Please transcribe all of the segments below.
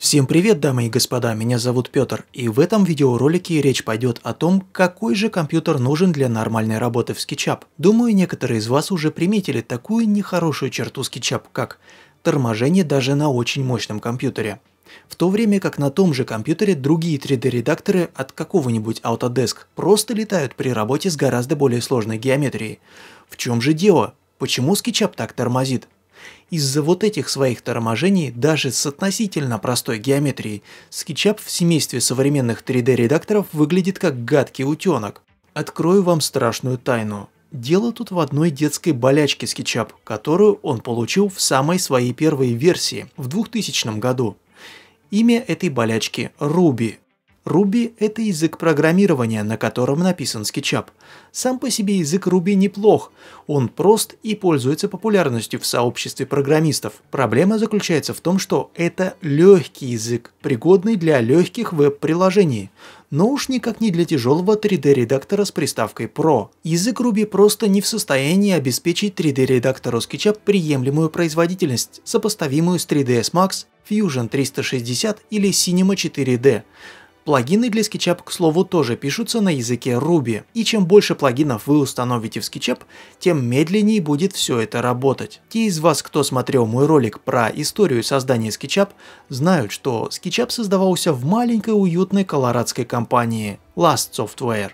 Всем привет, дамы и господа, меня зовут Петр, и в этом видеоролике речь пойдет о том, какой же компьютер нужен для нормальной работы в SketchUp. Думаю, некоторые из вас уже приметили такую нехорошую черту SketchUp, как торможение даже на очень мощном компьютере. В то время как на том же компьютере другие 3D-редакторы от какого-нибудь Autodesk просто летают при работе с гораздо более сложной геометрией. В чем же дело? Почему SketchUp так тормозит? Из-за вот этих своих торможений, даже с относительно простой геометрией, SketchUp в семействе современных 3D-редакторов выглядит как гадкий утенок. Открою вам страшную тайну. Дело тут в одной детской болячке SketchUp, которую он получил в самой своей первой версии в 2000 году. Имя этой болячки – Руби. Ruby – это язык программирования, на котором написан SketchUp. Сам по себе язык Ruby неплох, он прост и пользуется популярностью в сообществе программистов. Проблема заключается в том, что это легкий язык, пригодный для легких веб-приложений, но уж никак не для тяжелого 3D-редактора с приставкой Pro. Язык Ruby просто не в состоянии обеспечить 3D-редактору SketchUp приемлемую производительность, сопоставимую с 3ds Max, Fusion 360 или Cinema 4D. Плагины для SketchUp, к слову, тоже пишутся на языке Ruby, и чем больше плагинов вы установите в SketchUp, тем медленнее будет все это работать. Те из вас, кто смотрел мой ролик про историю создания SketchUp, знают, что SketchUp создавался в маленькой уютной колорадской компании Last Software,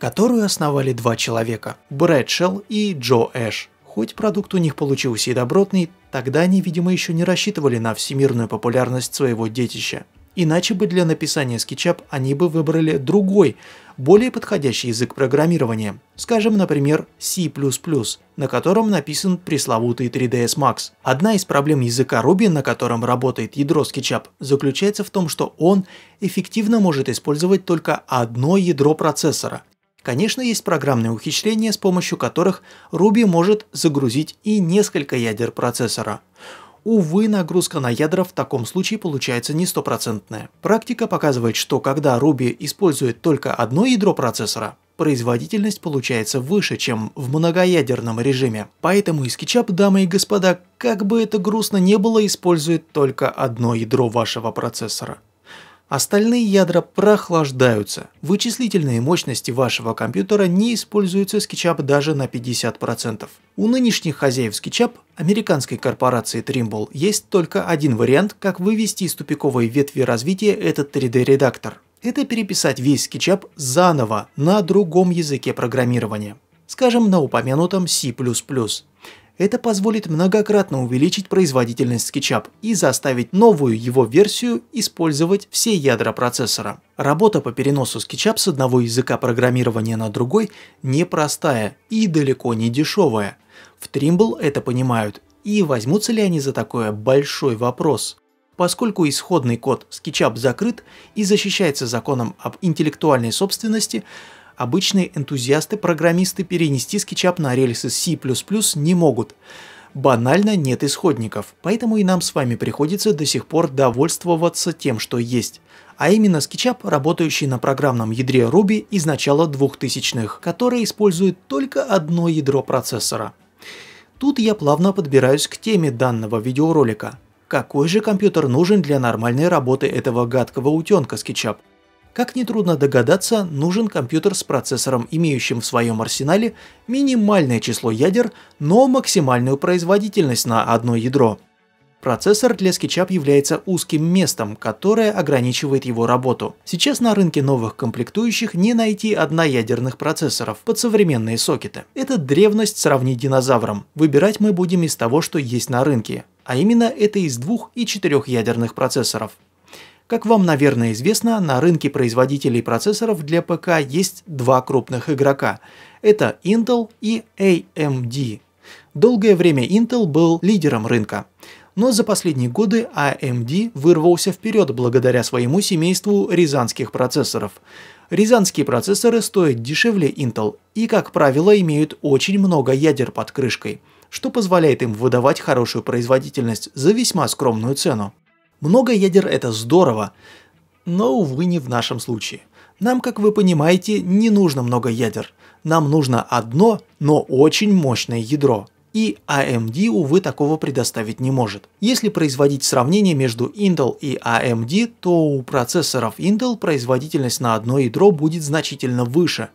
которую основали два человека – Брэд Шелл и Джо Эш. Хоть продукт у них получился и добротный, тогда они, видимо, еще не рассчитывали на всемирную популярность своего детища. Иначе бы для написания SketchUp они бы выбрали другой, более подходящий язык программирования, скажем, например, C++, на котором написан пресловутый 3ds Max. Одна из проблем языка Ruby, на котором работает ядро SketchUp, заключается в том, что он эффективно может использовать только одно ядро процессора. Конечно, есть программные ухищрения, с помощью которых Ruby может загрузить и несколько ядер процессора. Увы, нагрузка на ядра в таком случае получается не стопроцентная. Практика показывает, что когда Ruby использует только одно ядро процессора, производительность получается выше, чем в многоядерном режиме. Поэтому Искичап, дамы и господа, как бы это грустно не было, использует только одно ядро вашего процессора. Остальные ядра прохлаждаются. Вычислительные мощности вашего компьютера не используются с кетчап даже на 50%. У нынешних хозяев SketchUp американской корпорации Trimble, есть только один вариант, как вывести из тупиковой ветви развития этот 3D-редактор. Это переписать весь SketchUp заново на другом языке программирования. Скажем, на упомянутом C++. Это позволит многократно увеличить производительность SketchUp и заставить новую его версию использовать все ядра процессора. Работа по переносу SketchUp с одного языка программирования на другой непростая и далеко не дешевая. В Trimble это понимают, и возьмутся ли они за такое – большой вопрос. Поскольку исходный код SketchUp закрыт и защищается законом об интеллектуальной собственности, Обычные энтузиасты-программисты перенести скетчап на рельсы C++ не могут. Банально нет исходников, поэтому и нам с вами приходится до сих пор довольствоваться тем, что есть. А именно скетчап, работающий на программном ядре Ruby из начала 2000-х, который использует только одно ядро процессора. Тут я плавно подбираюсь к теме данного видеоролика. Какой же компьютер нужен для нормальной работы этого гадкого утенка SketchUp? Как нетрудно догадаться, нужен компьютер с процессором, имеющим в своем арсенале минимальное число ядер, но максимальную производительность на одно ядро. Процессор для SketchUp является узким местом, которое ограничивает его работу. Сейчас на рынке новых комплектующих не найти одноядерных процессоров под современные сокеты. Это древность сравнить динозавром. Выбирать мы будем из того, что есть на рынке. А именно это из двух и четырех ядерных процессоров. Как вам, наверное, известно, на рынке производителей процессоров для ПК есть два крупных игрока. Это Intel и AMD. Долгое время Intel был лидером рынка. Но за последние годы AMD вырвался вперед благодаря своему семейству рязанских процессоров. Рязанские процессоры стоят дешевле Intel и, как правило, имеют очень много ядер под крышкой, что позволяет им выдавать хорошую производительность за весьма скромную цену. Много ядер – это здорово, но, увы, не в нашем случае. Нам, как вы понимаете, не нужно много ядер. Нам нужно одно, но очень мощное ядро. И AMD, а увы, такого предоставить не может. Если производить сравнение между Intel и AMD, а то у процессоров Intel производительность на одно ядро будет значительно выше.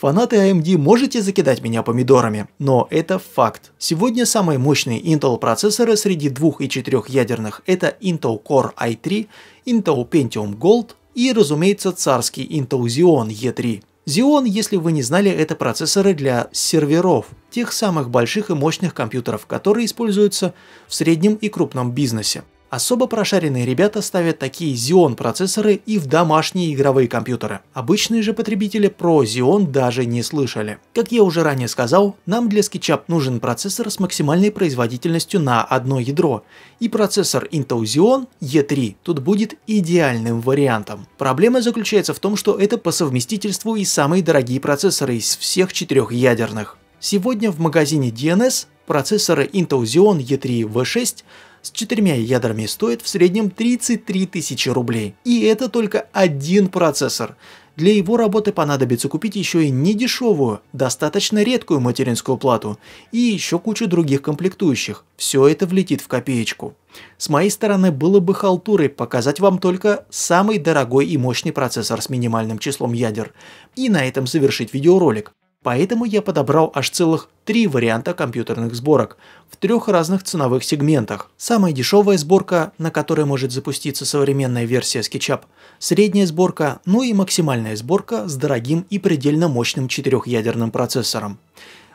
Фанаты AMD а можете закидать меня помидорами, но это факт. Сегодня самые мощные Intel процессоры среди двух и четырех ядерных это Intel Core i3, Intel Pentium Gold и, разумеется, царский Intel Xeon E3. Xeon, если вы не знали, это процессоры для серверов, тех самых больших и мощных компьютеров, которые используются в среднем и крупном бизнесе. Особо прошаренные ребята ставят такие Xeon процессоры и в домашние игровые компьютеры. Обычные же потребители про Xeon даже не слышали. Как я уже ранее сказал, нам для SketchUp нужен процессор с максимальной производительностью на одно ядро. И процессор Intel Xeon E3 тут будет идеальным вариантом. Проблема заключается в том, что это по совместительству и самые дорогие процессоры из всех четырех ядерных. Сегодня в магазине DNS процессоры Intel Xeon E3 V6 с четырьмя ядрами стоит в среднем 33 тысячи рублей. И это только один процессор. Для его работы понадобится купить еще и недешевую, достаточно редкую материнскую плату и еще кучу других комплектующих. Все это влетит в копеечку. С моей стороны было бы халтурой показать вам только самый дорогой и мощный процессор с минимальным числом ядер и на этом завершить видеоролик. Поэтому я подобрал аж целых три варианта компьютерных сборок в трех разных ценовых сегментах. Самая дешевая сборка, на которой может запуститься современная версия SketchUp, средняя сборка, ну и максимальная сборка с дорогим и предельно мощным четырехъядерным процессором.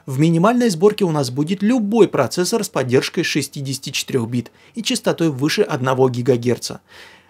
В минимальной сборке у нас будет любой процессор с поддержкой 64 бит и частотой выше 1 ГГц.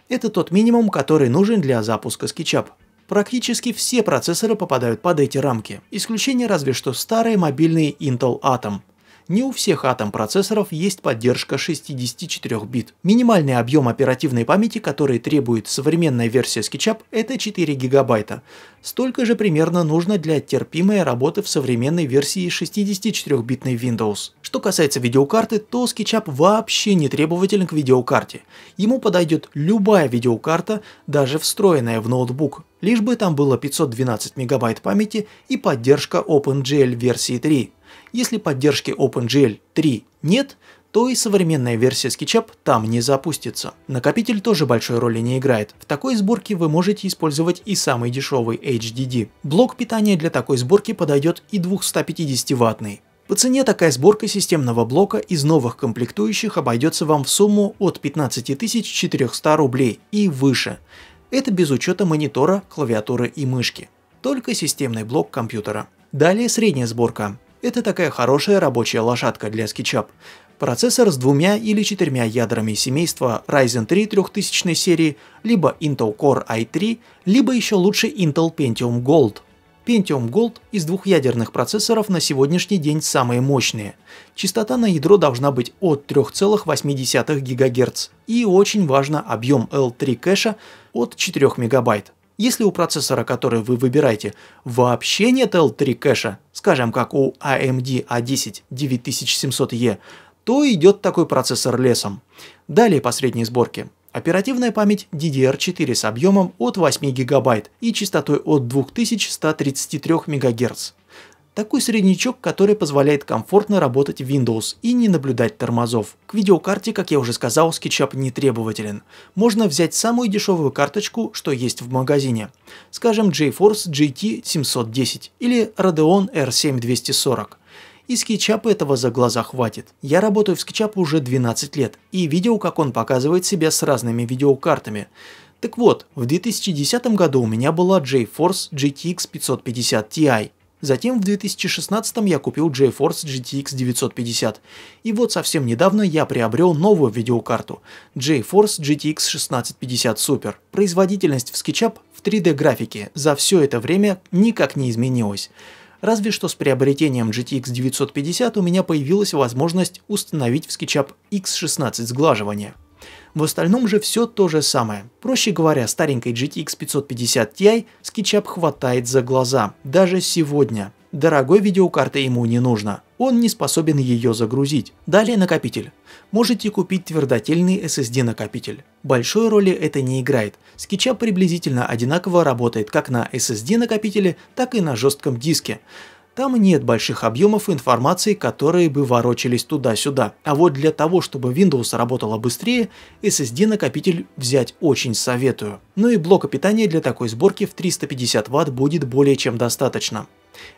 Это тот минимум, который нужен для запуска SketchUp. Практически все процессоры попадают под эти рамки. Исключение разве что старые мобильные Intel Atom – не у всех атом процессоров есть поддержка 64 бит. Минимальный объем оперативной памяти, который требует современная версия SketchUp, это 4 гигабайта. Столько же примерно нужно для терпимой работы в современной версии 64-битной Windows. Что касается видеокарты, то SketchUp вообще не требователен к видеокарте. Ему подойдет любая видеокарта, даже встроенная в ноутбук, лишь бы там было 512 мегабайт памяти и поддержка OpenGL версии 3. Если поддержки OpenGL 3 нет, то и современная версия SketchUp там не запустится. Накопитель тоже большой роли не играет. В такой сборке вы можете использовать и самый дешевый HDD. Блок питания для такой сборки подойдет и 250-ваттный. По цене такая сборка системного блока из новых комплектующих обойдется вам в сумму от 15 400 рублей и выше. Это без учета монитора, клавиатуры и мышки. Только системный блок компьютера. Далее средняя сборка это такая хорошая рабочая лошадка для скетчап. Процессор с двумя или четырьмя ядрами семейства Ryzen 3 3000 серии, либо Intel Core i3, либо еще лучше Intel Pentium Gold. Pentium Gold из двухъядерных процессоров на сегодняшний день самые мощные. Частота на ядро должна быть от 3,8 ГГц. И очень важно объем L3 кэша от 4 МБ. Если у процессора, который вы выбираете, вообще нет L3 кэша, скажем, как у AMD A10 9700E, то идет такой процессор лесом. Далее по средней сборке. Оперативная память DDR4 с объемом от 8 ГБ и частотой от 2133 МГц. Такой среднячок, который позволяет комфортно работать в Windows и не наблюдать тормозов. К видеокарте, как я уже сказал, SketchUp не требователен. Можно взять самую дешевую карточку, что есть в магазине. Скажем GeForce GT 710 или Radeon R7 240 и SketchUp этого за глаза хватит. Я работаю в SketchUp уже 12 лет и видел, как он показывает себя с разными видеокартами. Так вот, в 2010 году у меня была GeForce GTX 550 Ti. Затем в 2016 я купил GeForce GTX 950. И вот совсем недавно я приобрел новую видеокарту – GeForce GTX 1650 Super. Производительность в SketchUp в 3D графике за все это время никак не изменилась. Разве что с приобретением GTX 950 у меня появилась возможность установить в SketchUp X16 сглаживание. В остальном же все то же самое. Проще говоря, старенькой GTX 550 Ti SketchUp хватает за глаза, даже сегодня. Дорогой видеокарты ему не нужно, он не способен ее загрузить. Далее накопитель. Можете купить твердотельный SSD накопитель. Большой роли это не играет. SketchUp приблизительно одинаково работает как на SSD накопителе, так и на жестком диске. Там нет больших объемов информации, которые бы ворочались туда-сюда. А вот для того, чтобы Windows работала быстрее, SSD-накопитель взять очень советую. Ну и блока питания для такой сборки в 350 Вт будет более чем достаточно.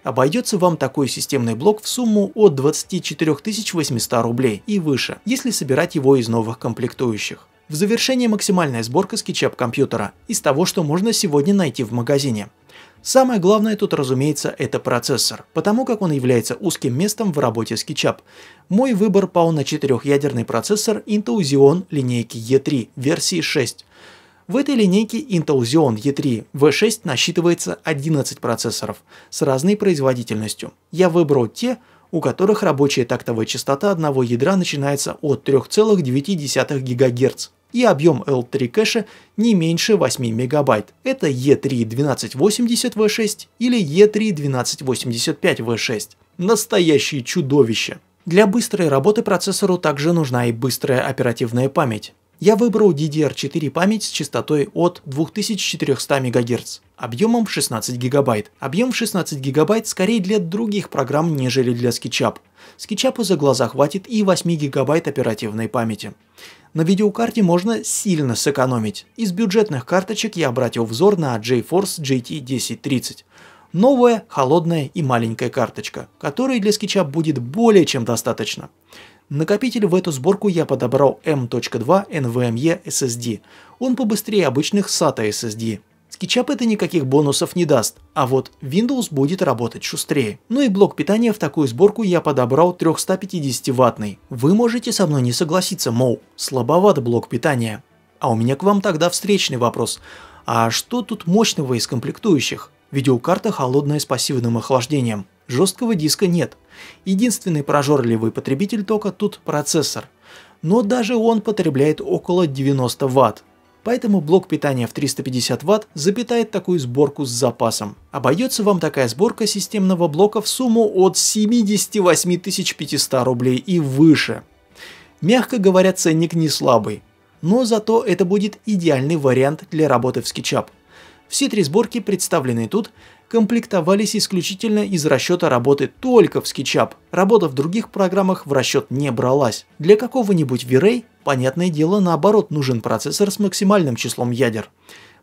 Обойдется вам такой системный блок в сумму от 24 800 рублей и выше, если собирать его из новых комплектующих. В завершение максимальная сборка с кетчап компьютера из того, что можно сегодня найти в магазине. Самое главное тут, разумеется, это процессор, потому как он является узким местом в работе SketchUp. Мой выбор пал на четырехъядерный процессор Intel Xeon линейки E3 версии 6. В этой линейке Intel Xeon E3 V6 насчитывается 11 процессоров с разной производительностью. Я выбрал те, у которых рабочая тактовая частота одного ядра начинается от 3,9 ГГц и объем L3 кэша не меньше 8 мегабайт. Это E3 1280V6 или E3 1285V6. Настоящее чудовище. Для быстрой работы процессору также нужна и быстрая оперативная память. Я выбрал DDR4 память с частотой от 2400 МГц, объемом 16 ГБ. Объем 16 ГБ скорее для других программ, нежели для SketchUp. SketchUp за глаза хватит и 8 ГБ оперативной памяти. На видеокарте можно сильно сэкономить. Из бюджетных карточек я обратил взор на GeForce GT 1030. Новая, холодная и маленькая карточка, которой для скетча будет более чем достаточно. Накопитель в эту сборку я подобрал M.2 NVMe SSD. Он побыстрее обычных SATA SSD, SketchUp это никаких бонусов не даст, а вот Windows будет работать шустрее. Ну и блок питания в такую сборку я подобрал 350 ваттный. Вы можете со мной не согласиться, мол, слабоват блок питания. А у меня к вам тогда встречный вопрос. А что тут мощного из комплектующих? Видеокарта холодная с пассивным охлаждением. Жесткого диска нет. Единственный прожорливый потребитель тока тут процессор. Но даже он потребляет около 90 ватт. Поэтому блок питания в 350 Вт запитает такую сборку с запасом. Обойдется вам такая сборка системного блока в сумму от 78 500 рублей и выше. Мягко говоря, ценник не слабый. Но зато это будет идеальный вариант для работы в SketchUp. Все три сборки, представленные тут, комплектовались исключительно из расчета работы только в SketchUp. Работа в других программах в расчет не бралась. Для какого-нибудь V-Ray, понятное дело, наоборот, нужен процессор с максимальным числом ядер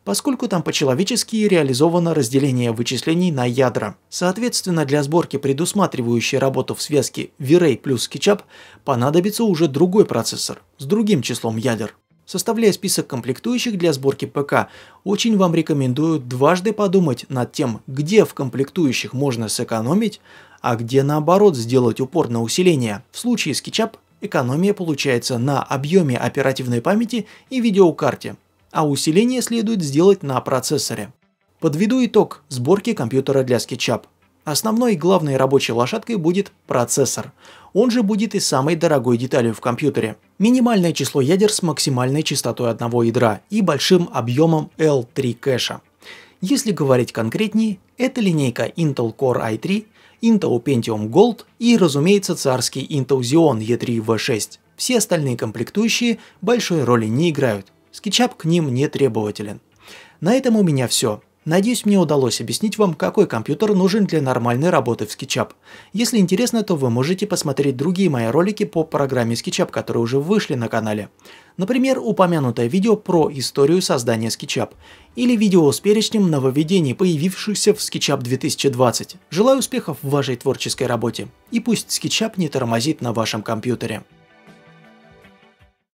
поскольку там по-человечески реализовано разделение вычислений на ядра. Соответственно, для сборки, предусматривающей работу в связке V-Ray плюс SketchUp, понадобится уже другой процессор с другим числом ядер. Составляя список комплектующих для сборки ПК, очень вам рекомендую дважды подумать над тем, где в комплектующих можно сэкономить, а где наоборот сделать упор на усиление. В случае с кетчап экономия получается на объеме оперативной памяти и видеокарте, а усиление следует сделать на процессоре. Подведу итог сборки компьютера для SketchUp. Основной и главной рабочей лошадкой будет процессор. Он же будет и самой дорогой деталью в компьютере. Минимальное число ядер с максимальной частотой одного ядра и большим объемом L3 кэша. Если говорить конкретнее, это линейка Intel Core i3, Intel Pentium Gold и, разумеется, царский Intel Xeon E3 V6. Все остальные комплектующие большой роли не играют. Скетчап к ним не требователен. На этом у меня все. Надеюсь, мне удалось объяснить вам, какой компьютер нужен для нормальной работы в SketchUp. Если интересно, то вы можете посмотреть другие мои ролики по программе SketchUp, которые уже вышли на канале. Например, упомянутое видео про историю создания SketchUp или видео с перечнем нововведений, появившихся в SketchUp 2020. Желаю успехов в вашей творческой работе и пусть SketchUp не тормозит на вашем компьютере.